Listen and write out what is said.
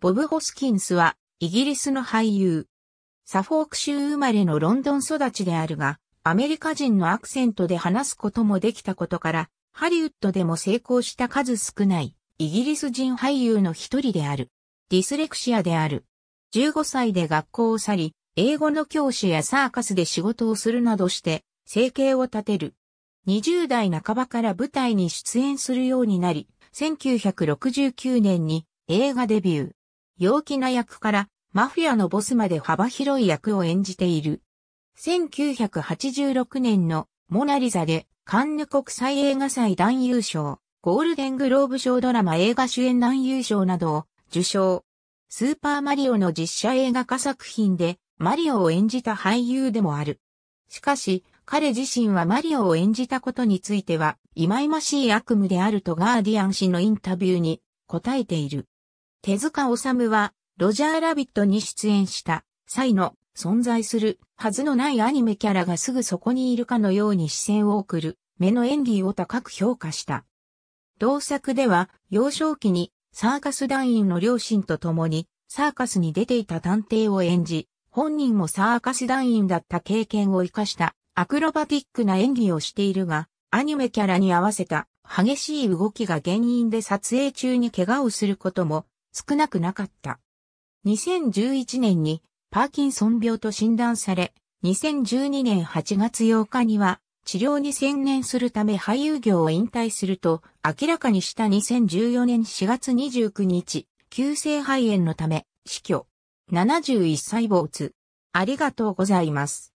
ボブ・ホスキンスは、イギリスの俳優。サフォーク州生まれのロンドン育ちであるが、アメリカ人のアクセントで話すこともできたことから、ハリウッドでも成功した数少ないイギリス人俳優の一人である。ディスレクシアである。15歳で学校を去り、英語の教師やサーカスで仕事をするなどして、生計を立てる。20代半ばから舞台に出演するようになり、1969年に映画デビュー。陽気な役からマフィアのボスまで幅広い役を演じている。1986年のモナリザでカンヌ国際映画祭男優賞、ゴールデングローブ賞ドラマ映画主演男優賞などを受賞。スーパーマリオの実写映画化作品でマリオを演じた俳優でもある。しかし、彼自身はマリオを演じたことについては、忌々しい悪夢であるとガーディアン氏のインタビューに答えている。手塚治虫は、ロジャーラビットに出演した際の存在するはずのないアニメキャラがすぐそこにいるかのように視線を送る目の演技を高く評価した。同作では幼少期にサーカス団員の両親と共にサーカスに出ていた探偵を演じ、本人もサーカス団員だった経験を活かしたアクロバティックな演技をしているが、アニメキャラに合わせた激しい動きが原因で撮影中に怪我をすることも少なくなかった。2011年にパーキンソン病と診断され、2012年8月8日には治療に専念するため俳優業を引退すると明らかにした2014年4月29日、急性肺炎のため死去。71歳没。ありがとうございます。